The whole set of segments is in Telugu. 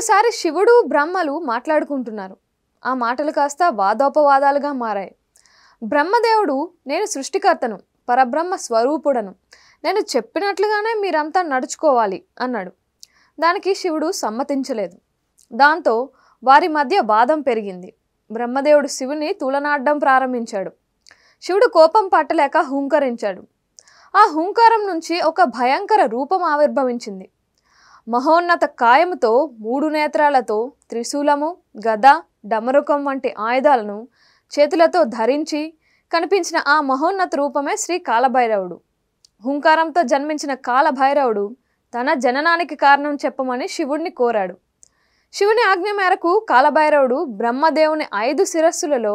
ఒకసారి శివుడు బ్రహ్మలు మాట్లాడుకుంటున్నారు ఆ మాటలు కాస్త వాదోపవాదాలుగా మారాయి బ్రహ్మదేవుడు నేను సృష్టికర్తను పరబ్రహ్మ స్వరూపుడను నేను చెప్పినట్లుగానే మీరంతా నడుచుకోవాలి అన్నాడు దానికి శివుడు సమ్మతించలేదు దాంతో వారి మధ్య వాదం పెరిగింది బ్రహ్మదేవుడు శివుని తూలనాడడం ప్రారంభించాడు శివుడు కోపం పట్టలేక హూంకరించాడు ఆ హూంకారం నుంచి ఒక భయంకర రూపం ఆవిర్భవించింది మహోన్నత కాయముతో మూడు నేత్రాలతో త్రిశూలము గద డమరుకం వంటి ఆయుధాలను చేతులతో ధరించి కనిపించిన ఆ మహోన్నత రూపమే శ్రీ కాలభైరవుడు హుంకారంతో జన్మించిన కాలభైరవుడు తన జననానికి కారణం చెప్పమని శివుణ్ణి కోరాడు శివుని ఆజ్ఞ మేరకు కాలభైరవుడు బ్రహ్మదేవుని ఐదు శిరస్సులలో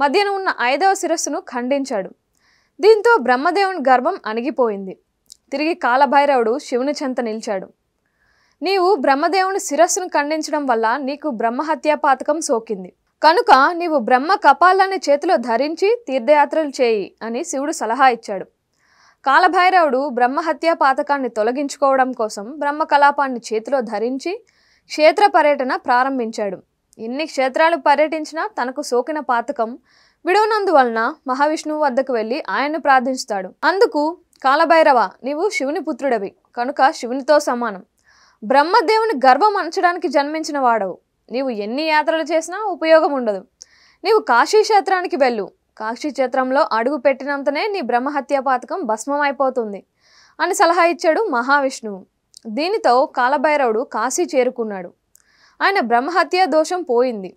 మధ్యన ఉన్న ఐదవ శిరస్సును ఖండించాడు దీంతో బ్రహ్మదేవుని గర్భం అణిగిపోయింది తిరిగి కాలభైరవుడు శివుని చెంత నిలిచాడు నీవు బ్రహ్మదేవుని శిరస్సును ఖండించడం వల్ల నీకు బ్రహ్మహత్యా పాతకం సోకింది కనుక నీవు బ్రహ్మ కపాలాన్ని చేతిలో ధరించి తీర్థయాత్రలు చేయి అని శివుడు సలహా ఇచ్చాడు కాలభైరవుడు బ్రహ్మహత్యా పాతకాన్ని తొలగించుకోవడం కోసం బ్రహ్మ కలాపాన్ని చేతిలో ధరించి క్షేత్ర పర్యటన ప్రారంభించాడు ఎన్ని క్షేత్రాలు పర్యటించినా తనకు సోకిన పాతకం విడవనందువలన మహావిష్ణువు వద్దకు వెళ్ళి ఆయన్ను ప్రార్థిస్తాడు అందుకు కాలభైరవ నీవు శివుని పుత్రుడవి కనుక శివునితో సమానం బ్రహ్మదేవుని గర్వం అంచడానికి జన్మించిన వాడవు నీవు ఎన్ని యాత్రలు చేసినా ఉపయోగం ఉండదు నీవు కాశీక్షేత్రానికి వెళ్ళు కాశీక్షేత్రంలో అడుగు పెట్టినంతనే నీ బ్రహ్మహత్యా పాతకం భస్మమైపోతుంది అని సలహా ఇచ్చాడు మహావిష్ణువు దీనితో కాలభైరవుడు కాశీ చేరుకున్నాడు ఆయన బ్రహ్మహత్య దోషం పోయింది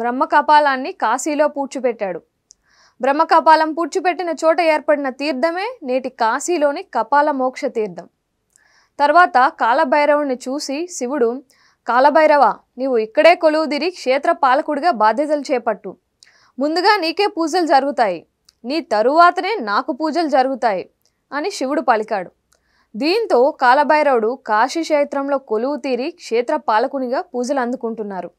బ్రహ్మకపాలాన్ని కాశీలో పూడ్చిపెట్టాడు బ్రహ్మకపాలం పూడ్చిపెట్టిన చోట ఏర్పడిన తీర్థమే నేటి కాశీలోని కపాల మోక్ష తీర్థం తర్వాత కాలభైరవుని చూసి శివుడు కాలభైరవ నీవు ఇక్కడే కొలువుదిరి క్షేత్ర పాలకుడిగా బాధ్యతలు చేపట్టు ముందుగా నీకే పూజలు జరుగుతాయి నీ తరువాతనే నాకు పూజలు జరుగుతాయి అని శివుడు పలికాడు దీంతో కాలభైరవుడు కాశీ క్షేత్రంలో కొలువు తీరి క్షేత్ర పాలకునిగా పూజలు అందుకుంటున్నారు